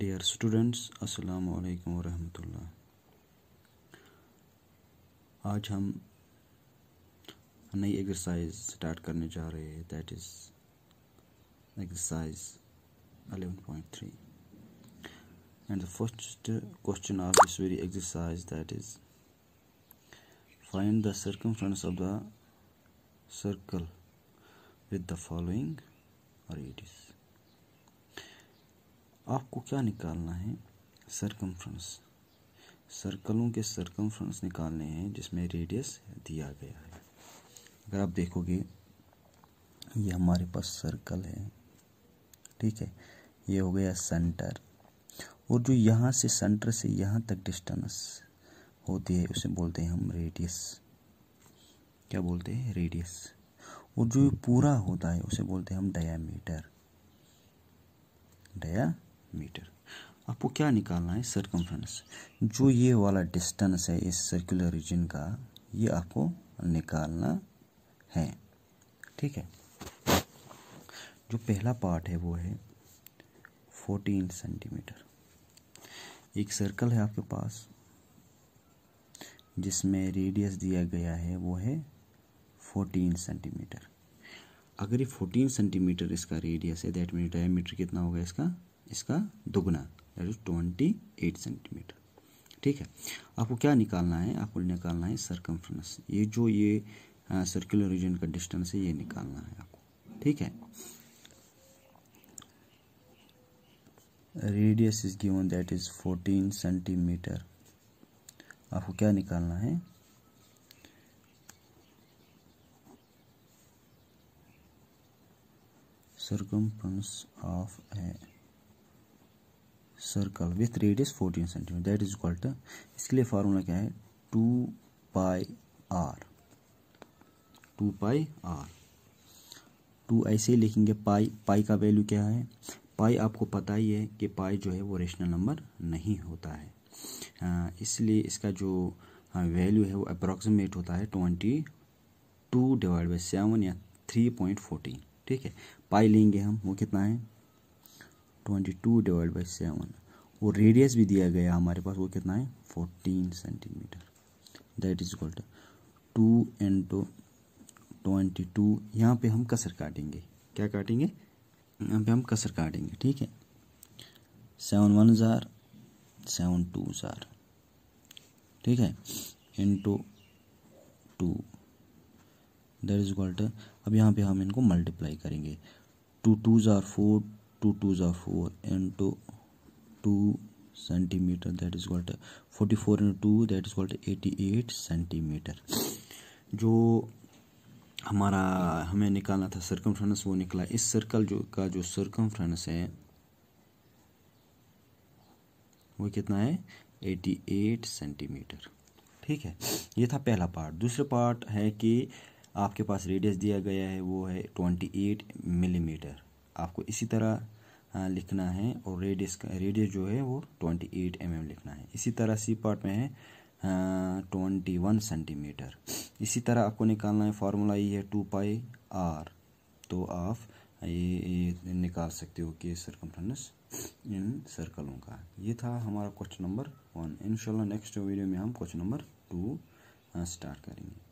dear students अस्सलाम वालेकुम रहमतुल्लाह आज हम नई एक्सरसाइज स्टार्ट करने जा रहे हैं that is exercise 11.3 and the first question of this very exercise that is find the circumference of the circle with the following radius आपको क्या निकालना है सरकमफ्रेंस सर्कलों के सरकमफ्रेंस निकालने हैं जिसमें रेडियस दिया गया है अगर आप देखोगे ये हमारे पास सर्कल है ठीक है ये हो गया सेंटर और जो यहाँ से सेंटर से यहाँ तक डिस्टेंस होती है उसे बोलते हैं हम रेडियस क्या बोलते हैं रेडियस और जो पूरा होता है उसे बोलते हैं हम डायामीटर डया मीटर आपको क्या निकालना है सर्कमफ्रेंस जो ये वाला डिस्टेंस है इस सर्कुलर रीजन का ये आपको निकालना है ठीक है जो पहला पार्ट है वो है फोर्टीन सेंटीमीटर एक सर्कल है आपके पास जिसमें रेडियस दिया गया है वो है फोर्टीन सेंटीमीटर अगर ये फोर्टीन सेंटीमीटर इसका रेडियस है दैट मीन डायमीटर कितना होगा इसका इसका दोगुना that is twenty eight centimetre ठीक है आपको क्या निकालना है आपको निकालना है सरकमफ्रेंस ये जो ये सर्कुलर रीजन का डिस्टेंस है ये निकालना है आपको ठीक है radius is given that is fourteen centimetre आपको क्या निकालना है circumference of a circle with radius 14 centimetre that is equal to इसके लिए फार्मूला क्या है two pi r two pi r two ऐसे ही लिखेंगे पाई पाई का वैल्यू क्या है पाई आपको पता ही है कि पाई जो है वो रेशनल नंबर नहीं होता है इसलिए इसका जो वैल्यू है वो अप्रॉक्सीमेट होता है twenty two divide by seven या थ्री पॉइंट फोर्टीन ठीक है पाई लेंगे हम वो कितना है twenty two divide by seven और रेडियस भी दिया गया हमारे पास वो कितना है fourteen centimetre that is equal to two into twenty two यहाँ पर हम कसर काटेंगे क्या काटेंगे यहाँ पे हम कसर काटेंगे ठीक है सेवन वन हजार सेवन टू हजार ठीक है into two that is equal to अब यहाँ पे हम इनको मल्टीप्लाई करेंगे टू टू ज़ार four two twos four into two centimetre that is volt forty four into two that is volt eighty eight centimetre जो हमारा हमें निकालना था सर्कम वो निकला इस सर्कल जो का जो सर्कम है वो कितना है 88 सेंटीमीटर ठीक है ये था पहला पार्ट दूसरा पार्ट है कि आपके पास रेडियस दिया गया है वो है 28 मिलीमीटर आपको इसी तरह लिखना है और रेडियस का रेडियस जो है वो ट्वेंटी एट एम एम लिखना है इसी तरह सी पार्ट में है ट्वेंटी वन सेंटीमीटर इसी तरह आपको निकालना है फार्मूला ये है टू पाई आर तो आप ये, ये निकाल सकते हो कि सरकमफ्रेंस इन सर्कलों का ये था हमारा question number one in next video में हम क्वेश्चन नंबर टू स्टार्ट करेंगे